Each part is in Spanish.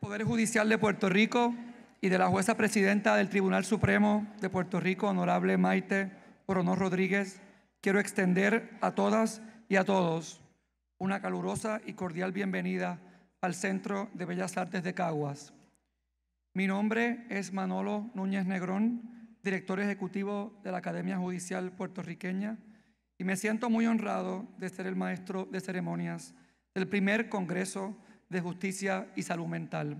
Poder Judicial de Puerto Rico y de la jueza presidenta del Tribunal Supremo de Puerto Rico, honorable Maite Coronó Rodríguez, quiero extender a todas y a todos una calurosa y cordial bienvenida al Centro de Bellas Artes de Caguas. Mi nombre es Manolo Núñez Negrón, director ejecutivo de la Academia Judicial Puertorriqueña, y me siento muy honrado de ser el maestro de ceremonias del primer Congreso de Justicia y Salud Mental.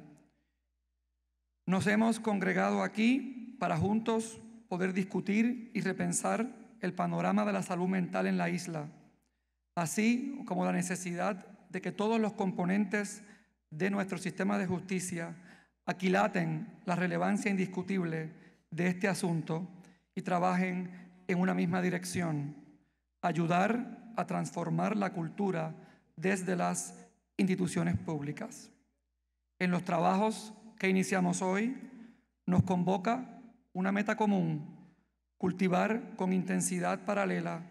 Nos hemos congregado aquí para juntos poder discutir y repensar el panorama de la salud mental en la isla, así como la necesidad de que todos los componentes de nuestro sistema de justicia aquilaten la relevancia indiscutible de este asunto y trabajen en una misma dirección, ayudar a transformar la cultura desde las instituciones públicas. En los trabajos que iniciamos hoy, nos convoca una meta común, cultivar con intensidad paralela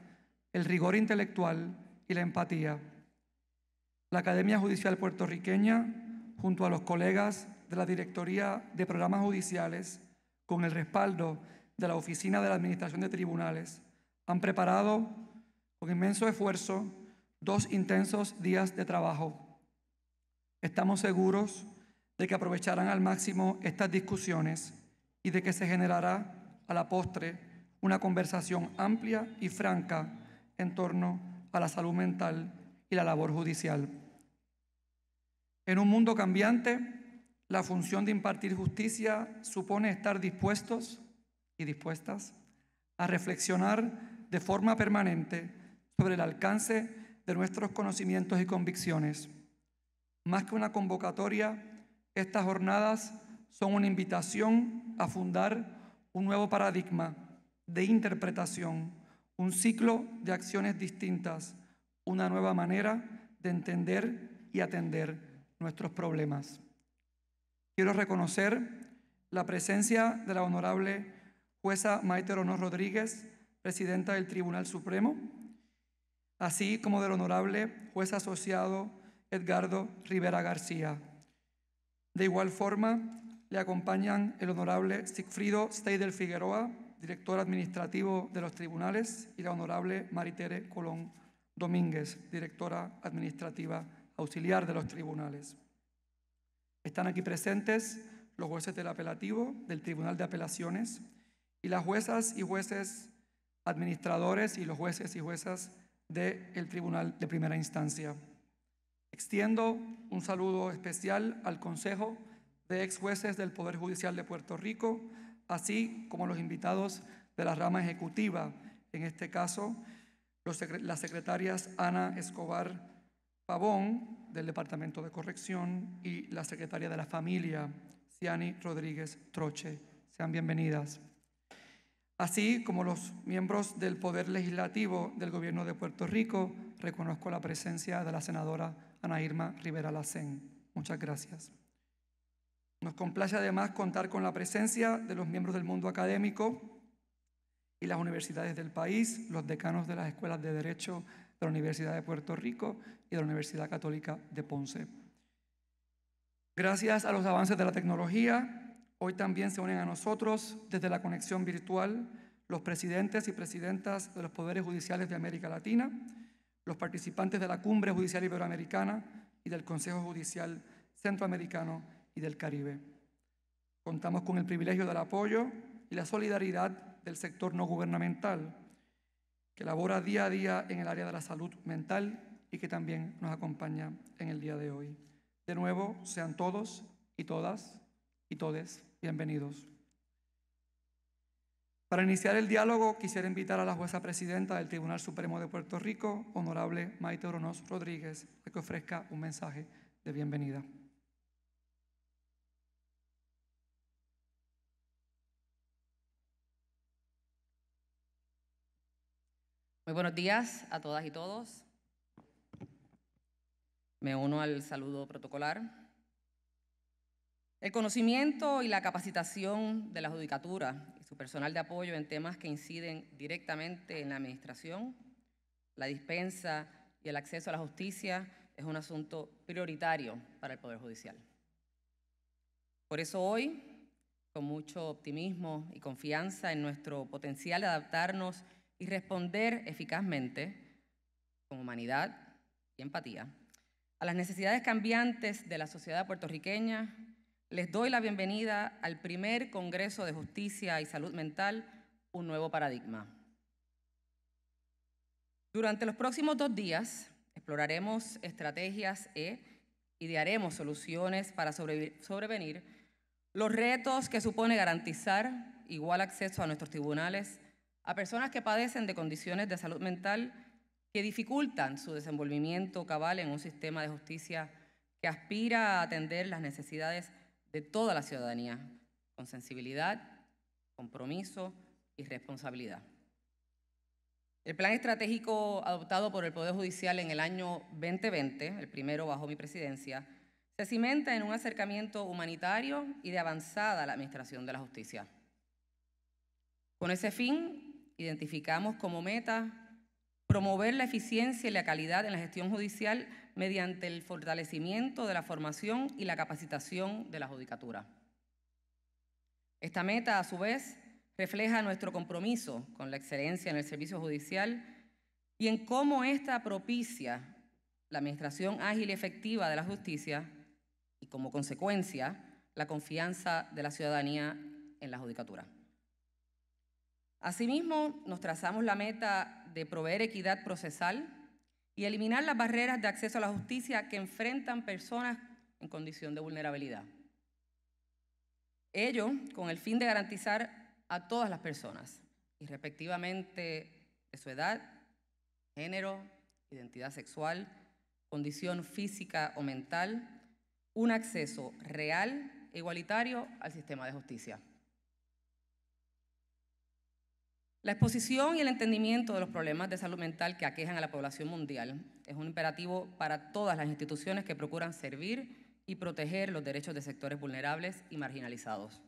el rigor intelectual y la empatía. La Academia Judicial Puertorriqueña, junto a los colegas de la Directoría de Programas Judiciales, con el respaldo de la Oficina de la Administración de Tribunales, han preparado con inmenso esfuerzo dos intensos días de trabajo Estamos seguros de que aprovecharán al máximo estas discusiones y de que se generará a la postre una conversación amplia y franca en torno a la salud mental y la labor judicial. En un mundo cambiante, la función de impartir justicia supone estar dispuestos y dispuestas a reflexionar de forma permanente sobre el alcance de nuestros conocimientos y convicciones más que una convocatoria, estas jornadas son una invitación a fundar un nuevo paradigma de interpretación, un ciclo de acciones distintas, una nueva manera de entender y atender nuestros problemas. Quiero reconocer la presencia de la honorable jueza Maite Honor Rodríguez, presidenta del Tribunal Supremo, así como del honorable juez asociado Edgardo Rivera García. De igual forma, le acompañan el honorable Sigfrido Steidel Figueroa, director administrativo de los tribunales, y la honorable Maritere Colón Domínguez, directora administrativa auxiliar de los tribunales. Están aquí presentes los jueces del apelativo del Tribunal de Apelaciones y las juezas y jueces administradores y los jueces y juezas del Tribunal de Primera Instancia. Extiendo un saludo especial al Consejo de ex jueces del Poder Judicial de Puerto Rico, así como los invitados de la rama ejecutiva, en este caso las secretarias Ana Escobar Pavón del Departamento de Corrección y la secretaria de la Familia, Ciani Rodríguez Troche. Sean bienvenidas. Así como los miembros del Poder Legislativo del Gobierno de Puerto Rico, reconozco la presencia de la senadora Ana Irma Rivera Lacén. Muchas gracias. Nos complace además contar con la presencia de los miembros del mundo académico y las universidades del país, los decanos de las escuelas de Derecho de la Universidad de Puerto Rico y de la Universidad Católica de Ponce. Gracias a los avances de la tecnología, hoy también se unen a nosotros desde la conexión virtual los presidentes y presidentas de los poderes judiciales de América Latina, los participantes de la Cumbre Judicial Iberoamericana y del Consejo Judicial Centroamericano y del Caribe. Contamos con el privilegio del apoyo y la solidaridad del sector no gubernamental, que labora día a día en el área de la salud mental y que también nos acompaña en el día de hoy. De nuevo, sean todos y todas y todes bienvenidos. Para iniciar el diálogo, quisiera invitar a la jueza presidenta del Tribunal Supremo de Puerto Rico, honorable Maite Oronoz Rodríguez, a que ofrezca un mensaje de bienvenida. Muy buenos días a todas y todos. Me uno al saludo protocolar. El conocimiento y la capacitación de la judicatura su personal de apoyo en temas que inciden directamente en la administración. La dispensa y el acceso a la justicia es un asunto prioritario para el Poder Judicial. Por eso hoy, con mucho optimismo y confianza en nuestro potencial de adaptarnos y responder eficazmente, con humanidad y empatía, a las necesidades cambiantes de la sociedad puertorriqueña les doy la bienvenida al primer Congreso de Justicia y Salud Mental, un nuevo paradigma. Durante los próximos dos días exploraremos estrategias e idearemos soluciones para sobrevenir los retos que supone garantizar igual acceso a nuestros tribunales a personas que padecen de condiciones de salud mental que dificultan su desenvolvimiento cabal en un sistema de justicia que aspira a atender las necesidades de toda la ciudadanía, con sensibilidad, compromiso y responsabilidad. El plan estratégico adoptado por el Poder Judicial en el año 2020, el primero bajo mi presidencia, se cimenta en un acercamiento humanitario y de avanzada a la administración de la justicia. Con ese fin, identificamos como meta promover la eficiencia y la calidad en la gestión judicial mediante el fortalecimiento de la formación y la capacitación de la judicatura. Esta meta, a su vez, refleja nuestro compromiso con la excelencia en el servicio judicial y en cómo esta propicia la administración ágil y efectiva de la justicia y, como consecuencia, la confianza de la ciudadanía en la judicatura. Asimismo, nos trazamos la meta de proveer equidad procesal y eliminar las barreras de acceso a la justicia que enfrentan personas en condición de vulnerabilidad. Ello con el fin de garantizar a todas las personas, irrespectivamente de su edad, género, identidad sexual, condición física o mental, un acceso real e igualitario al sistema de justicia. La exposición y el entendimiento de los problemas de salud mental que aquejan a la población mundial es un imperativo para todas las instituciones que procuran servir y proteger los derechos de sectores vulnerables y marginalizados.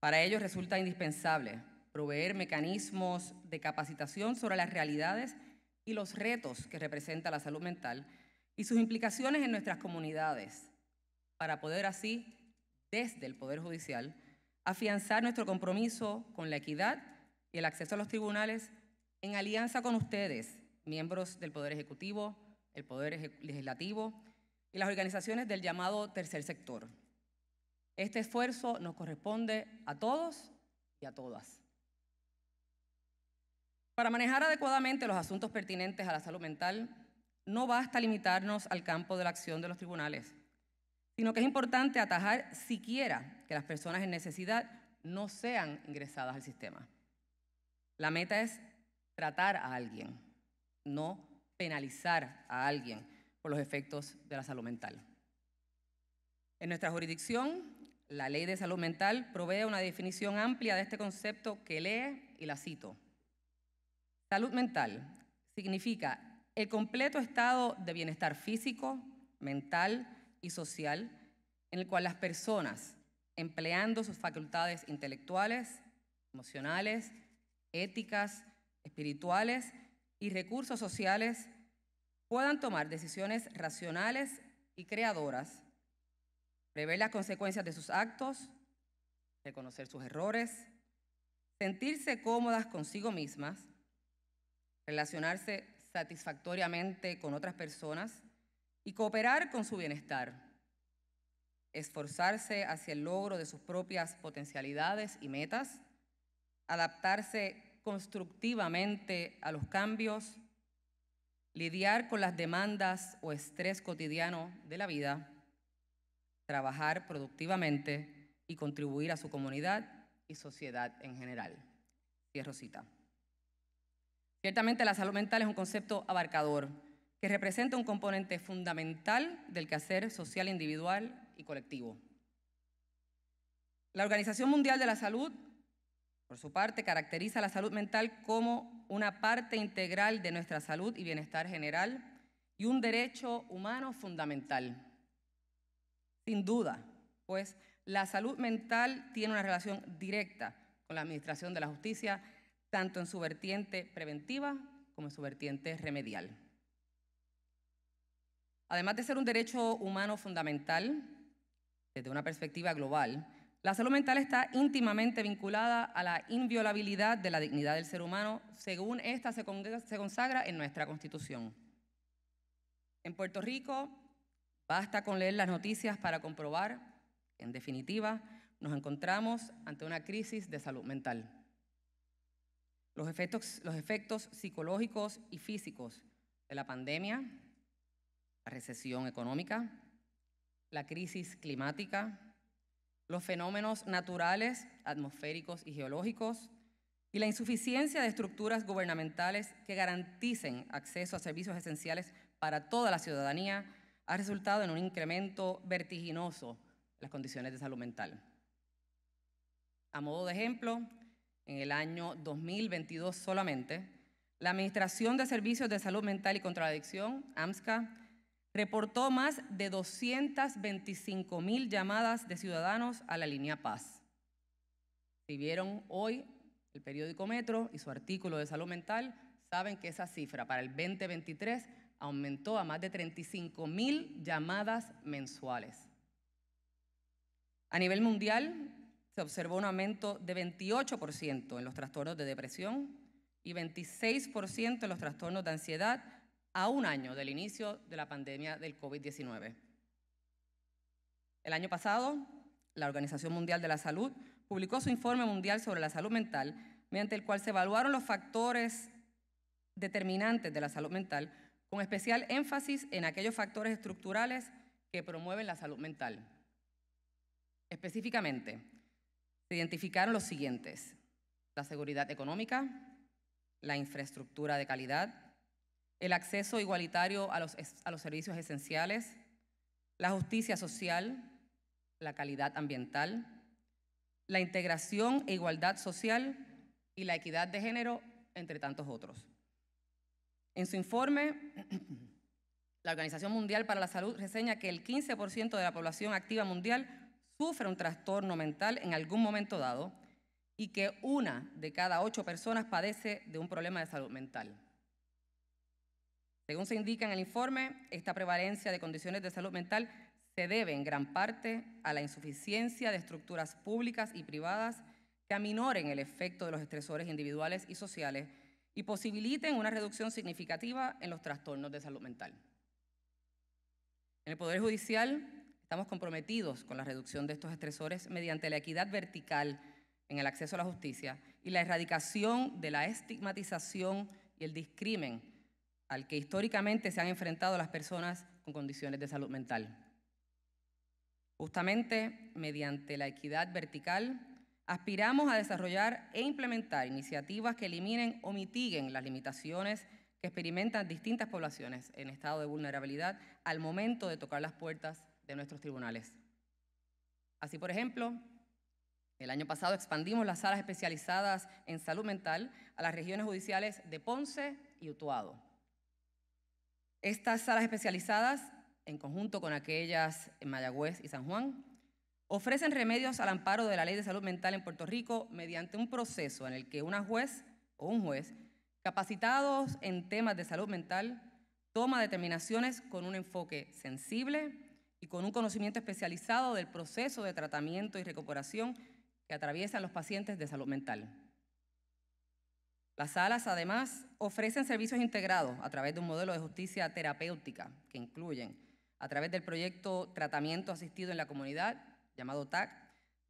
Para ello resulta indispensable proveer mecanismos de capacitación sobre las realidades y los retos que representa la salud mental y sus implicaciones en nuestras comunidades, para poder así, desde el Poder Judicial, afianzar nuestro compromiso con la equidad y el acceso a los tribunales en alianza con ustedes, miembros del Poder Ejecutivo, el Poder Legislativo y las organizaciones del llamado tercer sector. Este esfuerzo nos corresponde a todos y a todas. Para manejar adecuadamente los asuntos pertinentes a la salud mental, no basta limitarnos al campo de la acción de los tribunales, sino que es importante atajar siquiera que las personas en necesidad no sean ingresadas al sistema. La meta es tratar a alguien, no penalizar a alguien por los efectos de la salud mental. En nuestra jurisdicción, la ley de salud mental provee una definición amplia de este concepto que lee y la cito. Salud mental significa el completo estado de bienestar físico, mental y social en el cual las personas, empleando sus facultades intelectuales, emocionales éticas, espirituales y recursos sociales puedan tomar decisiones racionales y creadoras, prever las consecuencias de sus actos, reconocer sus errores, sentirse cómodas consigo mismas, relacionarse satisfactoriamente con otras personas y cooperar con su bienestar, esforzarse hacia el logro de sus propias potencialidades y metas, adaptarse constructivamente a los cambios, lidiar con las demandas o estrés cotidiano de la vida, trabajar productivamente y contribuir a su comunidad y sociedad en general. Cierro cita. Ciertamente la salud mental es un concepto abarcador que representa un componente fundamental del quehacer social individual y colectivo. La Organización Mundial de la Salud por su parte, caracteriza la salud mental como una parte integral de nuestra salud y bienestar general y un derecho humano fundamental. Sin duda, pues la salud mental tiene una relación directa con la administración de la justicia, tanto en su vertiente preventiva como en su vertiente remedial. Además de ser un derecho humano fundamental, desde una perspectiva global, la salud mental está íntimamente vinculada a la inviolabilidad de la dignidad del ser humano, según esta se, consagra en nuestra Constitución. En Puerto Rico, basta con leer las noticias para comprobar que, en definitiva, nos encontramos ante una crisis de salud mental. Los efectos, los efectos psicológicos y físicos de la pandemia, la recesión económica, la crisis climática, los fenómenos naturales, atmosféricos y geológicos, y la insuficiencia de estructuras gubernamentales que garanticen acceso a servicios esenciales para toda la ciudadanía, ha resultado en un incremento vertiginoso de las condiciones de salud mental. A modo de ejemplo, en el año 2022 solamente, la Administración de Servicios de Salud Mental y contra la Adicción, AMSCA, reportó más de 225 mil llamadas de ciudadanos a la línea Paz. Si vieron hoy el periódico Metro y su artículo de salud mental, saben que esa cifra para el 2023 aumentó a más de 35 mil llamadas mensuales. A nivel mundial, se observó un aumento de 28% en los trastornos de depresión y 26% en los trastornos de ansiedad a un año del inicio de la pandemia del COVID-19. El año pasado, la Organización Mundial de la Salud publicó su informe mundial sobre la salud mental, mediante el cual se evaluaron los factores determinantes de la salud mental, con especial énfasis en aquellos factores estructurales que promueven la salud mental. Específicamente, se identificaron los siguientes, la seguridad económica, la infraestructura de calidad, el acceso igualitario a los, a los servicios esenciales, la justicia social, la calidad ambiental, la integración e igualdad social y la equidad de género, entre tantos otros. En su informe, la Organización Mundial para la Salud reseña que el 15% de la población activa mundial sufre un trastorno mental en algún momento dado y que una de cada ocho personas padece de un problema de salud mental. Según se indica en el informe, esta prevalencia de condiciones de salud mental se debe en gran parte a la insuficiencia de estructuras públicas y privadas que aminoren el efecto de los estresores individuales y sociales y posibiliten una reducción significativa en los trastornos de salud mental. En el Poder Judicial estamos comprometidos con la reducción de estos estresores mediante la equidad vertical en el acceso a la justicia y la erradicación de la estigmatización y el discrimen al que históricamente se han enfrentado las personas con condiciones de salud mental. Justamente mediante la equidad vertical, aspiramos a desarrollar e implementar iniciativas que eliminen o mitiguen las limitaciones que experimentan distintas poblaciones en estado de vulnerabilidad al momento de tocar las puertas de nuestros tribunales. Así, por ejemplo, el año pasado expandimos las salas especializadas en salud mental a las regiones judiciales de Ponce y Utuado. Estas salas especializadas, en conjunto con aquellas en Mayagüez y San Juan, ofrecen remedios al amparo de la ley de salud mental en Puerto Rico mediante un proceso en el que una juez o un juez capacitados en temas de salud mental toma determinaciones con un enfoque sensible y con un conocimiento especializado del proceso de tratamiento y recuperación que atraviesan los pacientes de salud mental. Las salas, además, ofrecen servicios integrados a través de un modelo de justicia terapéutica que incluyen, a través del proyecto Tratamiento Asistido en la Comunidad, llamado TAC,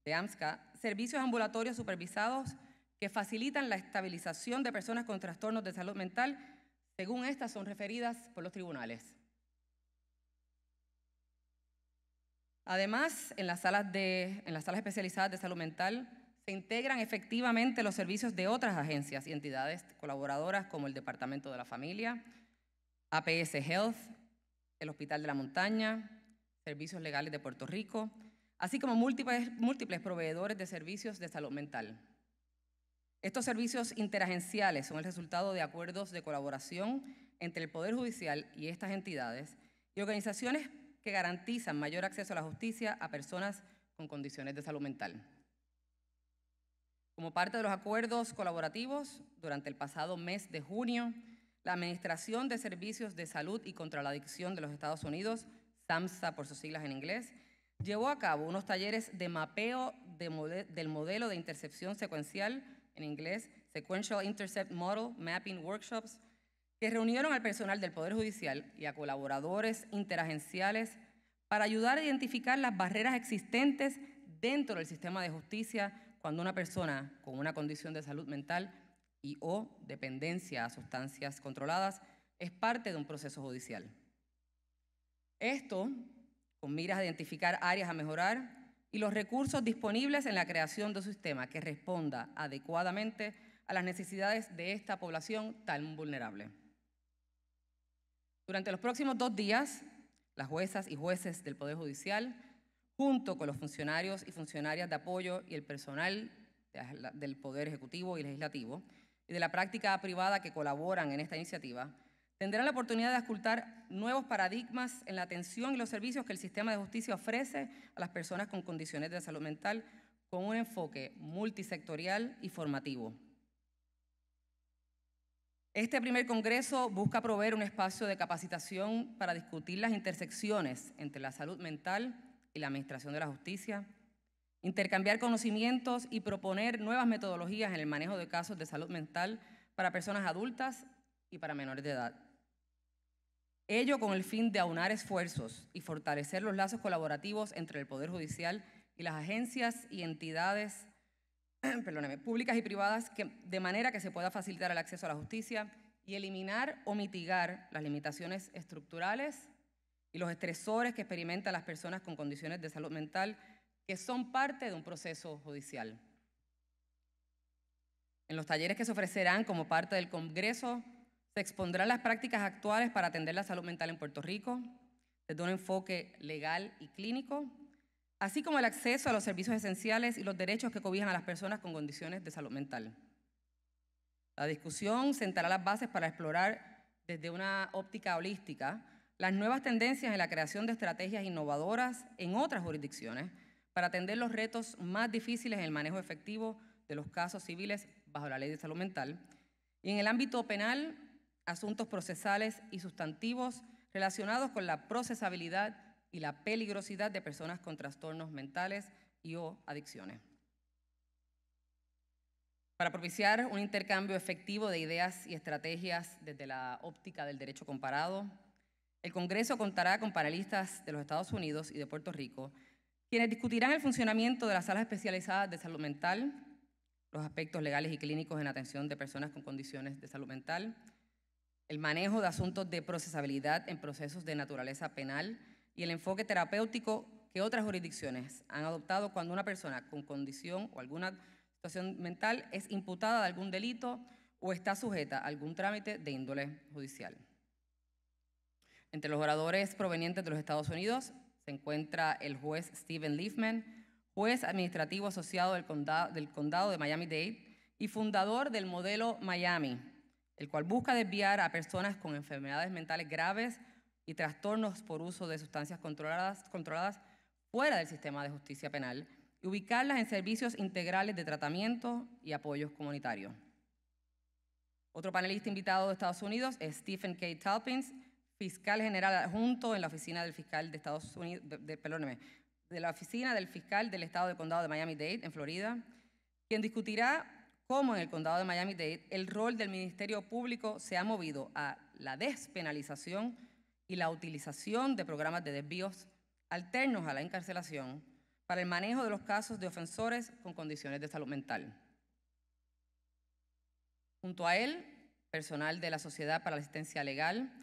de AMSCA, servicios ambulatorios supervisados que facilitan la estabilización de personas con trastornos de salud mental, según estas son referidas por los tribunales. Además, en las salas, de, en las salas especializadas de salud mental, se integran efectivamente los servicios de otras agencias y entidades colaboradoras como el Departamento de la Familia, APS Health, el Hospital de la Montaña, Servicios Legales de Puerto Rico, así como múltiples, proveedores de servicios de salud mental. Estos servicios interagenciales son el resultado de acuerdos de colaboración entre el Poder Judicial y estas entidades y organizaciones que garantizan mayor acceso a la justicia a personas con condiciones de salud mental. Como parte de los acuerdos colaborativos, durante el pasado mes de junio, la Administración de Servicios de Salud y contra la Adicción de los Estados Unidos, SAMHSA por sus siglas en inglés, llevó a cabo unos talleres de mapeo del modelo de intercepción secuencial, en inglés Sequential Intercept Model Mapping Workshops, que reunieron al personal del Poder Judicial y a colaboradores interagenciales para ayudar a identificar las barreras existentes dentro del sistema de justicia cuando una persona con una condición de salud mental y o dependencia a sustancias controladas es parte de un proceso judicial. Esto con miras a identificar áreas a mejorar y los recursos disponibles en la creación de un sistema que responda adecuadamente a las necesidades de esta población tan vulnerable. Durante los próximos dos días, las juezas y jueces del Poder Judicial junto con los funcionarios y funcionarias de apoyo y el personal del Poder Ejecutivo y Legislativo y de la práctica privada que colaboran en esta iniciativa, tendrán la oportunidad de ascultar nuevos paradigmas en la atención y los servicios que el sistema de justicia ofrece a las personas con condiciones de salud mental con un enfoque multisectorial y formativo. Este primer congreso busca proveer un espacio de capacitación para discutir las intersecciones entre la salud mental y la administración de la justicia, intercambiar conocimientos y proponer nuevas metodologías en el manejo de casos de salud mental para personas adultas y para menores de edad. Ello con el fin de aunar esfuerzos y fortalecer los lazos colaborativos entre el Poder Judicial y las agencias y entidades públicas y privadas de manera que se pueda facilitar el acceso a la justicia y eliminar o mitigar las limitaciones estructurales y los estresores que experimentan las personas con condiciones de salud mental que son parte de un proceso judicial. En los talleres que se ofrecerán como parte del Congreso se expondrán las prácticas actuales para atender la salud mental en Puerto Rico desde un enfoque legal y clínico, así como el acceso a los servicios esenciales y los derechos que cobijan a las personas con condiciones de salud mental. La discusión sentará las bases para explorar desde una óptica holística las nuevas tendencias en la creación de estrategias innovadoras en otras jurisdicciones para atender los retos más difíciles en el manejo efectivo de los casos civiles bajo la ley de salud mental. Y en el ámbito penal, asuntos procesales y sustantivos relacionados con la procesabilidad y la peligrosidad de personas con trastornos mentales y o adicciones. Para propiciar un intercambio efectivo de ideas y estrategias desde la óptica del derecho comparado, el Congreso contará con panelistas de los Estados Unidos y de Puerto Rico, quienes discutirán el funcionamiento de las salas especializadas de salud mental, los aspectos legales y clínicos en atención de personas con condiciones de salud mental, el manejo de asuntos de procesabilidad en procesos de naturaleza penal y el enfoque terapéutico que otras jurisdicciones han adoptado cuando una persona con condición o alguna situación mental es imputada de algún delito o está sujeta a algún trámite de índole judicial. Entre los oradores provenientes de los Estados Unidos se encuentra el juez Steven Liefman, juez administrativo asociado del condado, de Miami-Dade y fundador del modelo Miami, el cual busca desviar a personas con enfermedades mentales graves y trastornos por uso de sustancias controladas, controladas fuera del sistema de justicia penal y ubicarlas en servicios integrales de tratamiento y apoyos comunitarios. Otro panelista invitado de Estados Unidos es Stephen K. Talpins, fiscal general adjunto en la oficina del fiscal de Estados de, de la oficina del fiscal del estado de condado de Miami-Dade, en Florida, quien discutirá cómo en el condado de Miami-Dade el rol del Ministerio Público se ha movido a la despenalización y la utilización de programas de desvíos alternos a la encarcelación para el manejo de los casos de ofensores con condiciones de salud mental. Junto a él, personal de la Sociedad para la Asistencia Legal,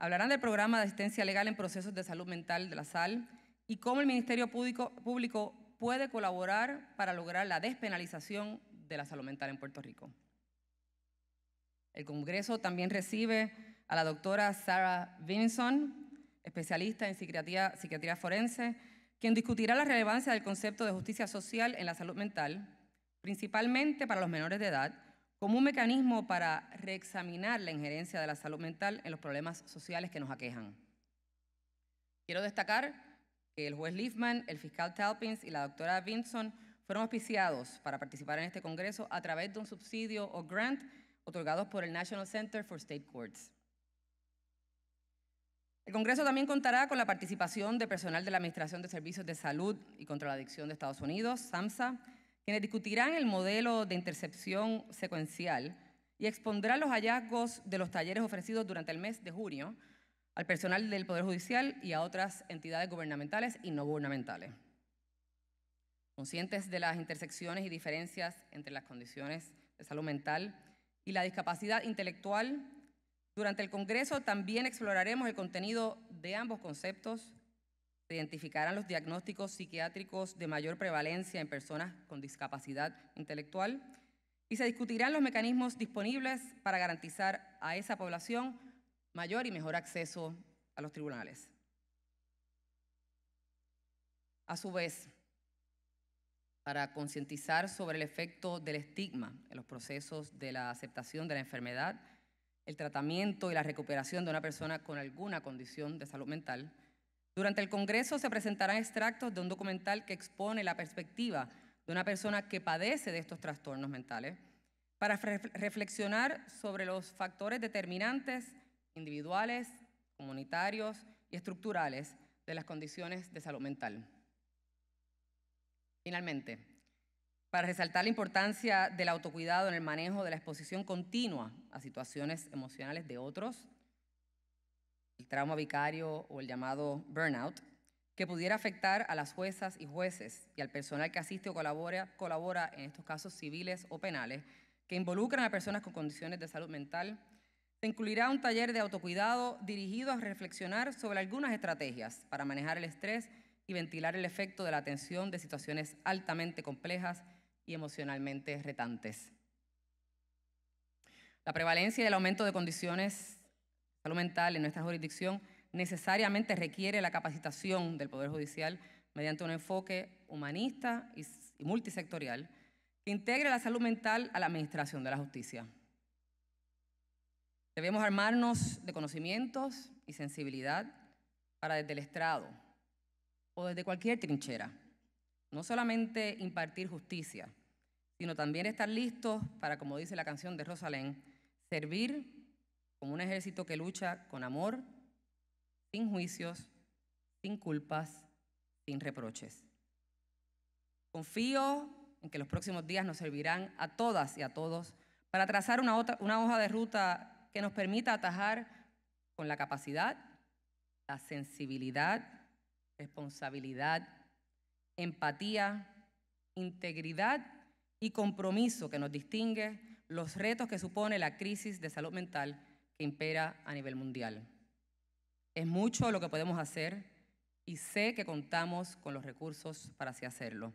Hablarán del programa de asistencia legal en procesos de salud mental de la SAL y cómo el Ministerio Público puede colaborar para lograr la despenalización de la salud mental en Puerto Rico. El Congreso también recibe a la doctora Sarah Vinson, especialista en psiquiatría, psiquiatría forense, quien discutirá la relevancia del concepto de justicia social en la salud mental, principalmente para los menores de edad, como un mecanismo para reexaminar la injerencia de la salud mental en los problemas sociales que nos aquejan. Quiero destacar que el juez Liefman, el fiscal Talpins y la doctora Vinson fueron auspiciados para participar en este congreso a través de un subsidio o grant otorgados por el National Center for State Courts. El Congreso también contará con la participación de personal de la Administración de Servicios de Salud y contra la Adicción de Estados Unidos, SAMHSA, quienes discutirán el modelo de intercepción secuencial y expondrán los hallazgos de los talleres ofrecidos durante el mes de junio al personal del Poder Judicial y a otras entidades gubernamentales y no gubernamentales. Conscientes de las intersecciones y diferencias entre las condiciones de salud mental y la discapacidad intelectual, durante el Congreso también exploraremos el contenido de ambos conceptos se identificarán los diagnósticos psiquiátricos de mayor prevalencia en personas con discapacidad intelectual y se discutirán los mecanismos disponibles para garantizar a esa población mayor y mejor acceso a los tribunales. A su vez, para concientizar sobre el efecto del estigma en los procesos de la aceptación de la enfermedad, el tratamiento y la recuperación de una persona con alguna condición de salud mental, durante el Congreso se presentarán extractos de un documental que expone la perspectiva de una persona que padece de estos trastornos mentales para reflexionar sobre los factores determinantes individuales, comunitarios y estructurales de las condiciones de salud mental. Finalmente, para resaltar la importancia del autocuidado en el manejo de la exposición continua a situaciones emocionales de otros, el trauma vicario o el llamado burnout, que pudiera afectar a las juezas y jueces y al personal que asiste o colabora, colabora en estos casos civiles o penales que involucran a personas con condiciones de salud mental, se incluirá un taller de autocuidado dirigido a reflexionar sobre algunas estrategias para manejar el estrés y ventilar el efecto de la atención de situaciones altamente complejas y emocionalmente retantes. La prevalencia y el aumento de condiciones mental en nuestra jurisdicción necesariamente requiere la capacitación del Poder Judicial mediante un enfoque humanista y multisectorial que integre la salud mental a la administración de la justicia. Debemos armarnos de conocimientos y sensibilidad para desde el estrado o desde cualquier trinchera, no solamente impartir justicia, sino también estar listos para, como dice la canción de Rosalén, servir como un ejército que lucha con amor, sin juicios, sin culpas, sin reproches. Confío en que los próximos días nos servirán a todas y a todos para trazar una, una hoja de ruta que nos permita atajar con la capacidad, la sensibilidad, responsabilidad, empatía, integridad y compromiso que nos distingue los retos que supone la crisis de salud mental que impera a nivel mundial. Es mucho lo que podemos hacer y sé que contamos con los recursos para así hacerlo.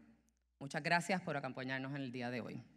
Muchas gracias por acompañarnos en el día de hoy.